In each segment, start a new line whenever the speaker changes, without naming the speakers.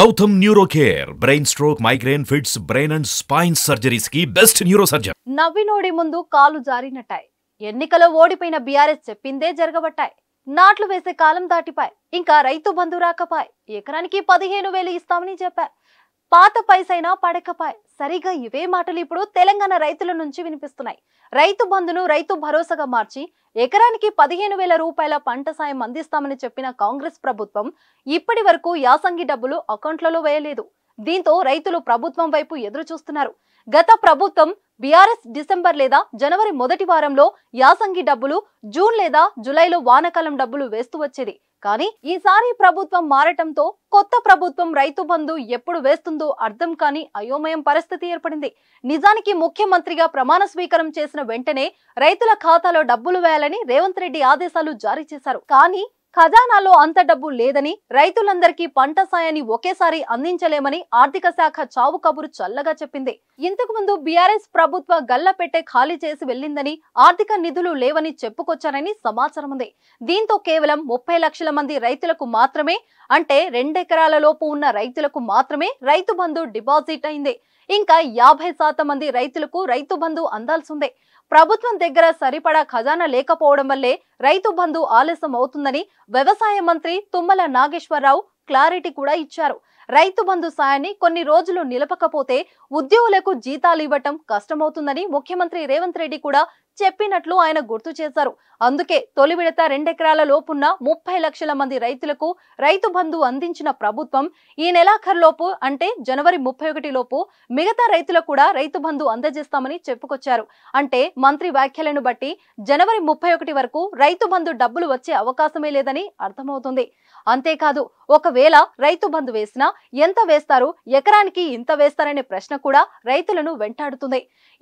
Gautam neuro care brain stroke migraine fits brain and spine surgeries కి best neuro surgeon నవ్వినోడి ముందు కాలు జారినట్టాయి ఎన్నికలో ఓడిపోయిన బీఆర్ఎస్ చెప్పిందే జరగబట్టాయి నాట్లు వేసే కాలం దాటిపాయి ఇంకా రైతు బంధు రాకపాయ్ ఎకరానికి పదిహేను వేలు ఇస్తామని చెప్పారు పాత పైసైనా పడకపాయ్ సరిగా ఇవే మాటలు ఇప్పుడు తెలంగాణ రైతుల నుంచి వినిపిస్తున్నాయి రైతు బంధును రైతు భరోసాగా మార్చి ఎకరానికి పదిహేను వేల రూపాయల పంట సాయం అందిస్తామని చెప్పిన కాంగ్రెస్ ప్రభుత్వం ఇప్పటి వరకు యాసంగి డబ్బులు అకౌంట్లలో వేయలేదు దీంతో రైతులు ప్రభుత్వం వైపు ఎదురు చూస్తున్నారు గత ప్రభుత్వం బీఆర్ఎస్ డిసెంబర్ లేదా జనవరి మొదటి వారంలో యాసంగి డబ్బులు జూన్ లేదా జులైలో వానకాలం డబ్బులు వేస్తూ వచ్చేది కానీ ఈసారి ప్రభుత్వం మారటంతో కొత్త ప్రభుత్వం రైతు బంధు ఎప్పుడు వేస్తుందో అర్థం కాని అయోమయం పరిస్థితి ఏర్పడింది నిజానికి ముఖ్యమంత్రిగా ప్రమాణ స్వీకారం చేసిన వెంటనే రైతుల ఖాతాలో డబ్బులు వేయాలని రేవంత్ రెడ్డి ఆదేశాలు జారీ చేశారు కానీ ఖజానాలో అంత డబ్బు లేదని రైతులందరికీ పంట సాయాన్ని ఒకేసారి అందించలేమని ఆర్థిక శాఖ చావు కబురు చల్లగా చెప్పింది ఇంతకు ముందు బీఆర్ఎస్ ప్రభుత్వ గల్లపెట్టె ఖాళీ చేసి వెళ్లిందని ఆర్థిక నిధులు లేవని చెప్పుకొచ్చారని సమాచారం ఉంది దీంతో కేవలం ముప్పై లక్షల మంది రైతులకు మాత్రమే అంటే రెండెకరాల లోపు ఉన్న రైతులకు మాత్రమే రైతు బంధు డిపాజిట్ అయింది ఇంకా యాభై శాతం మంది రైతులకు రైతు బంధు అందాల్సిందే ప్రభుత్వం దగ్గర సరిపడా ఖజానా లేకపోవడం వల్లే రైతు బంధు ఆలస్యం అవుతుందని వ్యవసాయ మంత్రి తుమ్మల నాగేశ్వరరావు క్లారిటీ కూడా ఇచ్చారు రైతు బంధు సాయాన్ని కొన్ని రోజులు నిలపకపోతే ఉద్యోగులకు జీతాలు ఇవ్వటం కష్టమవుతుందని ముఖ్యమంత్రి రేవంత్ రెడ్డి కూడా చెప్పినట్లు ఆయన గుర్తు చేశారు అందుకే తొలి విడత రెండెకరాల లోపున్న ముప్పై లక్షల మంది రైతులకు రైతు బంధు అందించిన ప్రభుత్వం ఈ నెలాఖరులోపు అంటే జనవరి ముప్పై లోపు మిగతా రైతులకు కూడా రైతు బంధు అందజేస్తామని చెప్పుకొచ్చారు అంటే మంత్రి వ్యాఖ్యలను బట్టి జనవరి ముప్పై వరకు రైతు బంధు డబ్బులు వచ్చే అవకాశమే లేదని అర్థమవుతుంది అంతేకాదు ఒకవేళ రైతు బంధు వేసినా ఎంత వేస్తారు ఎకరానికి ఇంత వేస్తారనే ప్రశ్న కూడా రైతులను వెంటాడుతుంది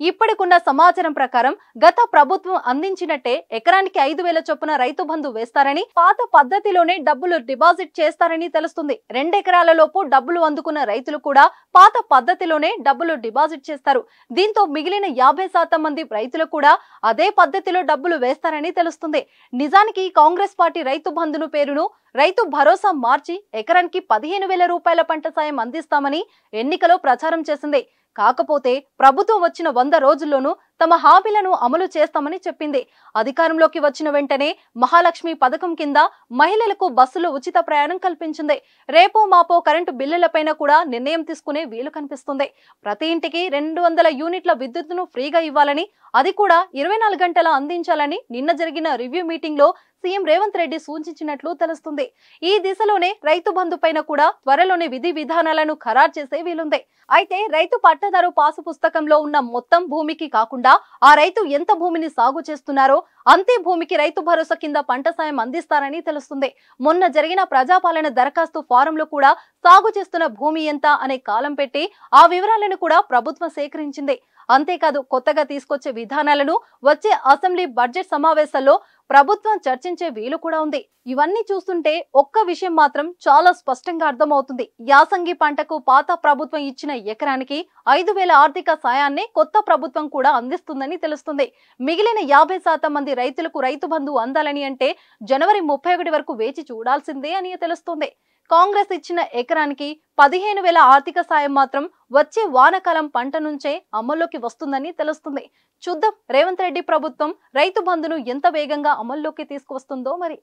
ఇప్పటికున్న సమాచారం ప్రకారం గత ప్రభుత్వం అందించినట్టే ఎకరానికి ఐదు వేల చొప్పున రైతు బంధు వేస్తారని పాత పద్ధతిలోనే డబ్బులు డిపాజిట్ చేస్తారని తెలుస్తుంది రెండెకరాల లోపు డబ్బులు అందుకున్న రైతులు కూడా పాత పద్ధతిలోనే డబ్బులు డిపాజిట్ చేస్తారు దీంతో మిగిలిన యాభై శాతం మంది రైతులు కూడా అదే పద్ధతిలో డబ్బులు వేస్తారని తెలుస్తుంది నిజానికి కాంగ్రెస్ పార్టీ రైతు బంధును పేరును రైతు భరోసా మార్చి ఎకరానికి పదిహేను వేల రూపాయల పంట సాయం అందిస్తామని ఎన్నికలో ప్రచారం చేసింది కాకపోతే ప్రభుత్వం వచ్చిన వంద రోజుల్లోనూ తమ హామీలను అమలు చేస్తామని చెప్పింది అధికారంలోకి వచ్చిన వెంటనే మహాలక్ష్మి పథకం కింద మహిళలకు బస్సులు ఉచిత ప్రయాణం కల్పించింది రేపో మాపో కరెంటు బిల్లులపైన కూడా నిర్ణయం తీసుకునే వీలు కనిపిస్తుంది ప్రతి ఇంటికి రెండు యూనిట్ల విద్యుత్ను ఫ్రీగా ఇవ్వాలని అది కూడా ఇరవై గంటల అందించాలని నిన్న జరిగిన రివ్యూ మీటింగ్ లో సీఎం రేవంత్ రెడ్డి సూచించినట్లు తెలుస్తుంది ఈ దిశలోనే రైతు బంధు పైన కూడా త్వరలోనే విధి విధానాలను ఖరారు చేసే వీలుంది అయితే రైతు పట్టదారు పాసు పుస్తకంలో ఉన్న మొత్తం భూమికి కాకుండా కింద ఆ రైతు ఎంత భూమిని సాగు చేస్తున్నారో అంతే భూమికి రైతు భరోసా కింద పంట సాయం అందిస్తారని తెలుస్తుంది మొన్న జరిగిన ప్రజాపాలన దరఖాస్తు ఫారంలో కూడా సాగు చేస్తున్న భూమి ఎంత అనే కాలం పెట్టి ఆ వివరాలను కూడా ప్రభుత్వం సేకరించింది అంతేకాదు కొత్తగా తీసుకొచ్చే విధానాలను వచ్చే అసెంబ్లీ బడ్జెట్ సమావేశాల్లో ప్రభుత్వం చర్చించే వీలు కూడా ఉంది ఇవన్నీ చూస్తుంటే ఒక్క విషయం మాత్రం చాలా స్పష్టంగా అర్థమవుతుంది యాసంగి పంటకు పాత ప్రభుత్వం ఇచ్చిన ఎకరానికి ఐదు వేల ఆర్థిక సాయాన్ని కొత్త ప్రభుత్వం కూడా అందిస్తుందని తెలుస్తుంది మిగిలిన యాభై శాతం మంది రైతులకు రైతు బంధు అందాలని అంటే జనవరి ముప్పై ఒకటి వరకు వేచి చూడాల్సిందే అని తెలుస్తుంది కాంగ్రెస్ ఇచ్చిన ఎకరానికి పదిహేను వేల ఆర్థిక సాయం మాత్రం వచ్చే వానకాలం పంట నుంచే అమల్లోకి వస్తుందని తెలుస్తుంది చూద్దాం రేవంత్ రెడ్డి ప్రభుత్వం రైతు బంధును ఎంత వేగంగా అమల్లోకి తీసుకువస్తుందో మరి